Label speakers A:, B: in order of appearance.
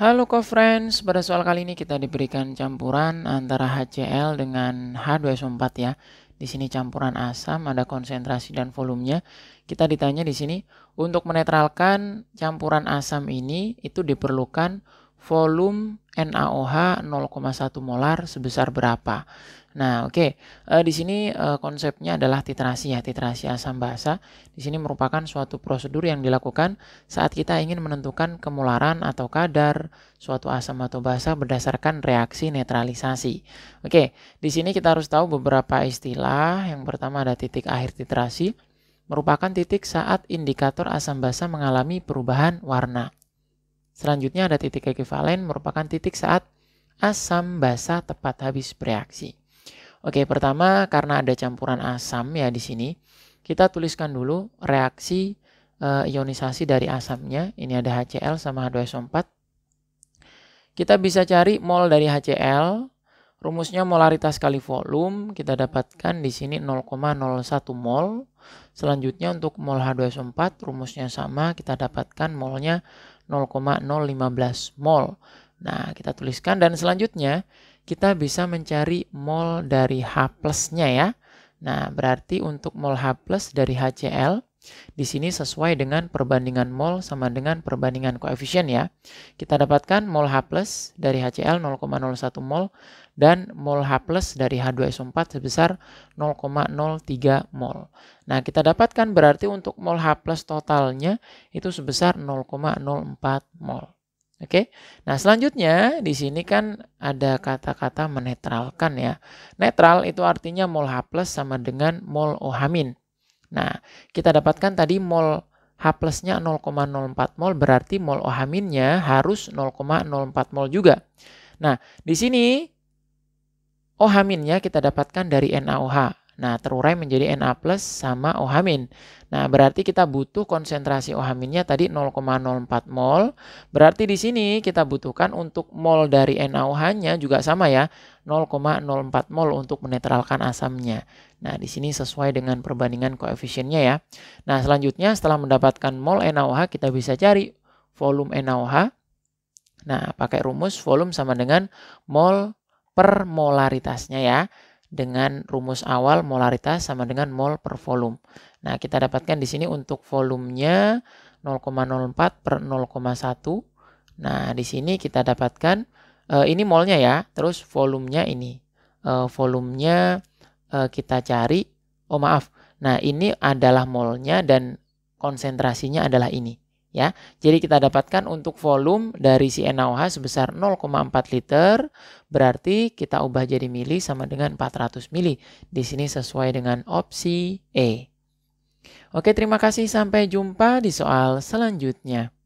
A: Halo co-friends, pada soal kali ini kita diberikan campuran antara HCl dengan H2SO4 ya. Di sini campuran asam, ada konsentrasi dan volumenya. Kita ditanya di sini, untuk menetralkan campuran asam ini itu diperlukan volume NaOH 0,1 molar sebesar berapa. Nah, oke. Okay. Uh, eh, di sini uh, konsepnya adalah titrasi ya, titrasi asam basa. Di sini merupakan suatu prosedur yang dilakukan saat kita ingin menentukan kemularan atau kadar suatu asam atau basa berdasarkan reaksi netralisasi. Oke, okay. di sini kita harus tahu beberapa istilah. Yang pertama ada titik akhir titrasi merupakan titik saat indikator asam basa mengalami perubahan warna. Selanjutnya ada titik ekuivalen merupakan titik saat asam basa tepat habis bereaksi. Oke, pertama karena ada campuran asam ya di sini, kita tuliskan dulu reaksi e, ionisasi dari asamnya. Ini ada HCl sama H2SO4. Kita bisa cari mol dari HCl Rumusnya molaritas kali volume kita dapatkan di sini 0,01 mol. Selanjutnya untuk mol H2SO4 rumusnya sama, kita dapatkan molnya 0,015 mol. Nah, kita tuliskan dan selanjutnya kita bisa mencari mol dari H plusnya ya. Nah, berarti untuk mol H plus dari HCl di sini sesuai dengan perbandingan mol sama dengan perbandingan koefisien ya. Kita dapatkan mol H plus dari HCl 0,01 mol dan mol H plus dari H2SO4 sebesar 0,03 mol. Nah kita dapatkan berarti untuk mol H plus totalnya itu sebesar 0,04 mol. Oke, nah selanjutnya di sini kan ada kata-kata menetralkan ya. Netral itu artinya mol H plus sama dengan mol OH min. Nah, kita dapatkan tadi mol H plusnya 0,04 mol berarti mol OH minnya harus 0,04 mol juga. Nah, di sini OH minnya kita dapatkan dari NaOH. Nah, terurai menjadi Na plus sama OH min. Nah, berarti kita butuh konsentrasi OH nya tadi 0,04 mol. Berarti di sini kita butuhkan untuk mol dari NaOH-nya juga sama ya, 0,04 mol untuk menetralkan asamnya. Nah, di sini sesuai dengan perbandingan koefisiennya ya. Nah, selanjutnya setelah mendapatkan mol NaOH, kita bisa cari volume NaOH. Nah, pakai rumus volume sama dengan mol per molaritasnya ya dengan rumus awal molaritas sama dengan mol per volume. Nah, kita dapatkan di sini untuk volumenya 0,04 per 0,1. Nah, di sini kita dapatkan uh, ini molnya ya, terus volumenya ini. Uh, volumenya uh, kita cari, oh maaf. Nah, ini adalah molnya dan konsentrasinya adalah ini ya. Jadi kita dapatkan untuk volume dari si NaOH sebesar 0,4 liter, berarti kita ubah jadi mili sama dengan 400 mili. Di sini sesuai dengan opsi E. Oke, terima kasih sampai jumpa di soal selanjutnya.